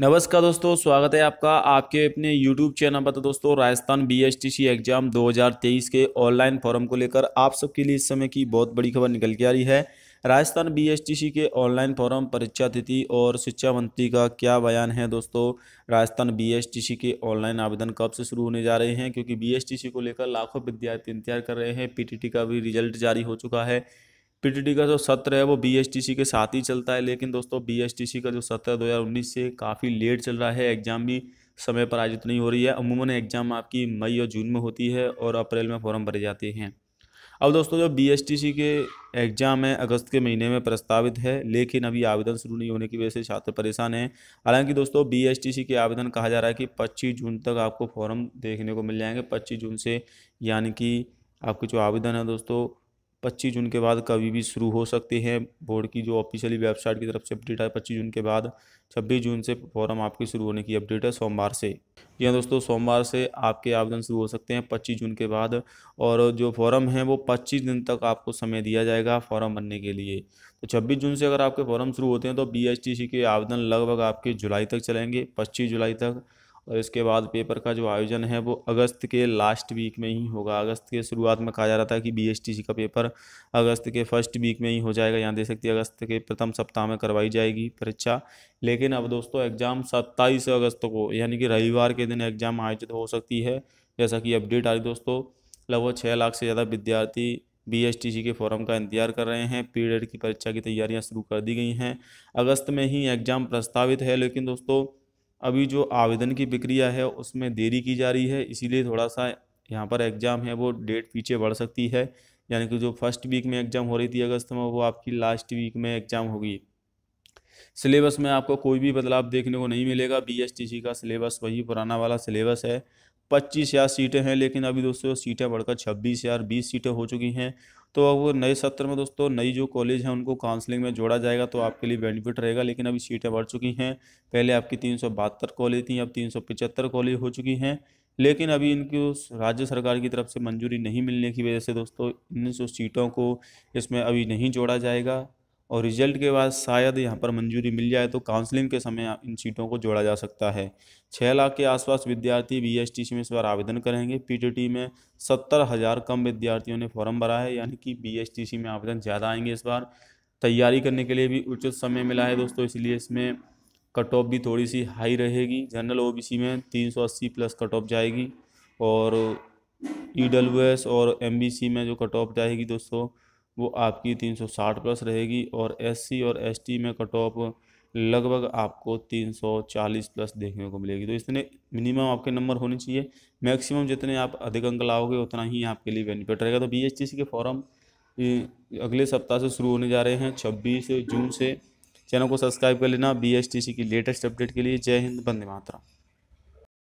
नमस्कार दोस्तों स्वागत है आपका आपके अपने YouTube चैनल पर तो दोस्तों राजस्थान बी एग्जाम 2023 के ऑनलाइन फॉर्म को लेकर आप सबके लिए इस समय की बहुत बड़ी खबर निकल के आ रही है राजस्थान बी के ऑनलाइन फॉरम परीक्षा तिथि और शिक्षा मंत्री का क्या बयान है दोस्तों राजस्थान बी के ऑनलाइन आवेदन कब से शुरू होने जा रहे हैं क्योंकि बी को लेकर लाखों विद्यार्थी इंतजार कर रहे हैं पी का भी रिजल्ट जारी हो चुका है पीटीटी का जो सत्र है वो बीएसटीसी के साथ ही चलता है लेकिन दोस्तों बीएसटीसी का जो सत्र है उन्नीस से काफ़ी लेट चल रहा है एग्ज़ाम भी समय पर आयोजित नहीं हो रही है अमूमन एग्ज़ाम आपकी मई और जून में होती है और अप्रैल में फॉर्म भरे जाते हैं अब दोस्तों जो बीएसटीसी के एग्ज़ाम है अगस्त के महीने में प्रस्तावित है लेकिन अभी आवेदन शुरू नहीं होने की वजह से छात्र परेशान हैं हालांकि दोस्तों बीएसटीसी के आवेदन कहा जा रहा है कि पच्चीस जून तक आपको फॉर्म देखने को मिल जाएंगे पच्चीस जून से यानी कि आपके जो आवेदन है दोस्तों पच्चीस जून के बाद कभी भी शुरू हो सकती है बोर्ड की जो ऑफिशियली वेबसाइट की तरफ से अपडेट है पच्चीस जून के बाद छब्बीस जून से फॉर्म आपके शुरू होने की अपडेट है सोमवार से जी हाँ दोस्तों सोमवार से आपके आवेदन शुरू हो सकते हैं पच्चीस जून के बाद और जो फॉर्म है वो पच्चीस दिन तक आपको समय दिया जाएगा फॉर्म भरने के लिए तो छब्बीस जून से अगर आपके फॉर्म शुरू होते हैं तो बी के आवेदन लगभग आपके जुलाई तक चलेंगे पच्चीस जुलाई तक और इसके बाद पेपर का जो आयोजन है वो अगस्त के लास्ट वीक में ही होगा अगस्त के शुरुआत में कहा जा रहा था कि बी का पेपर अगस्त के फर्स्ट वीक में ही हो जाएगा यहाँ दे सकते हैं अगस्त के प्रथम सप्ताह में करवाई जाएगी परीक्षा लेकिन अब दोस्तों एग्ज़ाम सत्ताईस अगस्त को यानी कि रविवार के दिन एग्ज़ाम आयोजित हो सकती है जैसा कि अपडेट आ रही दोस्तों लगभग छः लाख से ज़्यादा विद्यार्थी बी के फॉरम का इंतजार कर रहे हैं पीरियड की परीक्षा की तैयारियां शुरू कर दी गई हैं अगस्त में ही एग्ज़ाम प्रस्तावित है लेकिन दोस्तों अभी जो आवेदन की प्रक्रिया है उसमें देरी की जा रही है इसीलिए थोड़ा सा यहाँ पर एग्ज़ाम है वो डेट पीछे बढ़ सकती है यानी कि जो फर्स्ट वीक में एग्ज़ाम हो रही थी अगस्त में वो आपकी लास्ट वीक में एग्ज़ाम होगी सिलेबस में आपको कोई भी बदलाव देखने को नहीं मिलेगा बी का सिलेबस वही पुराना वाला सिलेबस है पच्चीस हज़ार सीटें हैं लेकिन अभी दोस्तों सीटें बढ़कर छब्बीस हज़ार बीस सीटें हो चुकी हैं तो अब नए सत्र में दोस्तों नई जो कॉलेज हैं उनको काउंसलिंग में जोड़ा जाएगा तो आपके लिए बेनिफिट रहेगा लेकिन अभी सीटें बढ़ चुकी हैं पहले आपकी तीन कॉलेज थी अब तीन कॉलेज हो चुकी हैं लेकिन अभी इनकी राज्य सरकार की तरफ से मंजूरी नहीं मिलने की वजह से दोस्तों इन सौ सीटों को इसमें अभी नहीं जोड़ा जाएगा और रिजल्ट के बाद शायद यहाँ पर मंजूरी मिल जाए तो काउंसलिंग के समय इन सीटों को जोड़ा जा सकता है छः लाख के आसपास विद्यार्थी बी एस टी सी में इस बार आवेदन करेंगे पी में सत्तर हज़ार कम विद्यार्थियों ने फॉर्म भरा है यानी कि बी एस टी सी में आवेदन ज़्यादा आएंगे इस बार तैयारी करने के लिए भी उचित समय मिला है दोस्तों इसलिए इसमें कट ऑफ भी थोड़ी सी हाई रहेगी जनरल ओ में तीन प्लस कट ऑफ जाएगी और ई डब्ल्यू एस और एम बी सी में जो कट ऑफ जाएगी दोस्तों वो आपकी 360 प्लस रहेगी और एससी और एसटी में कट ऑफ लगभग आपको 340 प्लस देखने को मिलेगी तो इसने मिनिमम आपके नंबर होने चाहिए मैक्सिमम जितने आप अधिक अंक लाओगे उतना ही आपके लिए बेनिफिट रहेगा तो बी के फॉरम अगले सप्ताह से शुरू होने जा रहे हैं छब्बीस जून से चैनल को सब्सक्राइब कर लेना बी की लेटेस्ट अपडेट के लिए जय हिंद बंदे मातरा